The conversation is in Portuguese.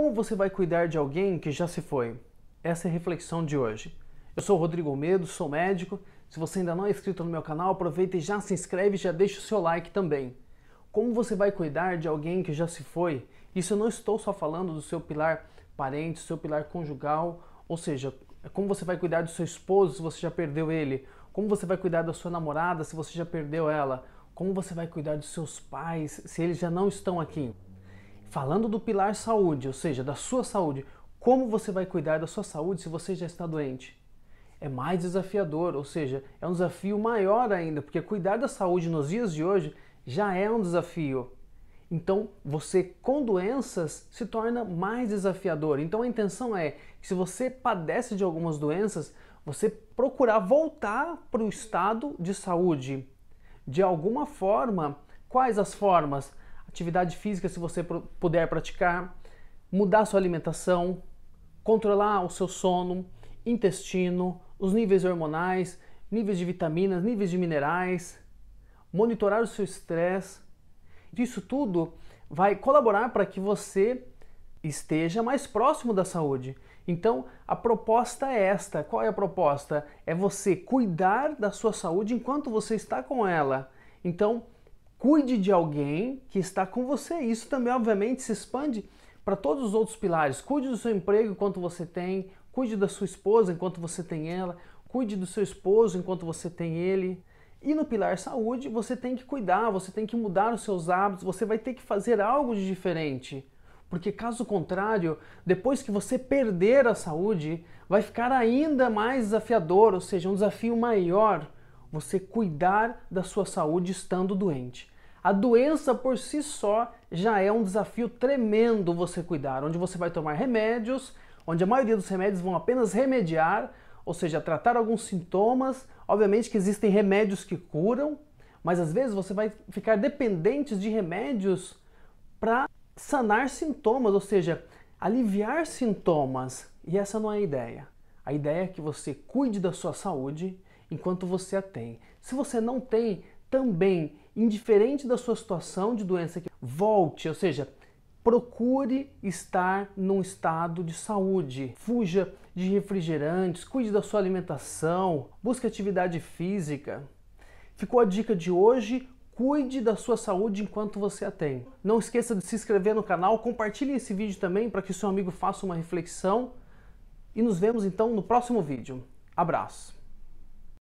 Como você vai cuidar de alguém que já se foi? Essa é a reflexão de hoje. Eu sou Rodrigo Almedo, sou médico. Se você ainda não é inscrito no meu canal, aproveita e já se inscreve e já deixa o seu like também. Como você vai cuidar de alguém que já se foi? Isso eu não estou só falando do seu pilar parente, seu pilar conjugal, ou seja, é como você vai cuidar do seu esposo se você já perdeu ele? Como você vai cuidar da sua namorada se você já perdeu ela? Como você vai cuidar dos seus pais se eles já não estão aqui? Falando do pilar saúde, ou seja, da sua saúde, como você vai cuidar da sua saúde se você já está doente? É mais desafiador, ou seja, é um desafio maior ainda, porque cuidar da saúde nos dias de hoje já é um desafio. Então, você com doenças se torna mais desafiador. Então, a intenção é que se você padece de algumas doenças, você procurar voltar para o estado de saúde. De alguma forma, quais as formas? atividade física se você puder praticar, mudar sua alimentação, controlar o seu sono, intestino, os níveis hormonais, níveis de vitaminas, níveis de minerais, monitorar o seu estresse. Isso tudo vai colaborar para que você esteja mais próximo da saúde. Então, a proposta é esta. Qual é a proposta? É você cuidar da sua saúde enquanto você está com ela. Então, Cuide de alguém que está com você. Isso também, obviamente, se expande para todos os outros pilares. Cuide do seu emprego enquanto você tem, cuide da sua esposa enquanto você tem ela, cuide do seu esposo enquanto você tem ele. E no pilar saúde, você tem que cuidar, você tem que mudar os seus hábitos, você vai ter que fazer algo de diferente. Porque caso contrário, depois que você perder a saúde, vai ficar ainda mais desafiador, ou seja, um desafio maior você cuidar da sua saúde estando doente. A doença por si só já é um desafio tremendo você cuidar, onde você vai tomar remédios, onde a maioria dos remédios vão apenas remediar, ou seja, tratar alguns sintomas. Obviamente que existem remédios que curam, mas às vezes você vai ficar dependente de remédios para sanar sintomas, ou seja, aliviar sintomas. E essa não é a ideia. A ideia é que você cuide da sua saúde enquanto você a tem. Se você não tem, também, indiferente da sua situação de doença, volte, ou seja, procure estar num estado de saúde. Fuja de refrigerantes, cuide da sua alimentação, busque atividade física. Ficou a dica de hoje? Cuide da sua saúde enquanto você a tem. Não esqueça de se inscrever no canal, compartilhe esse vídeo também para que seu amigo faça uma reflexão. E nos vemos então no próximo vídeo. Abraço!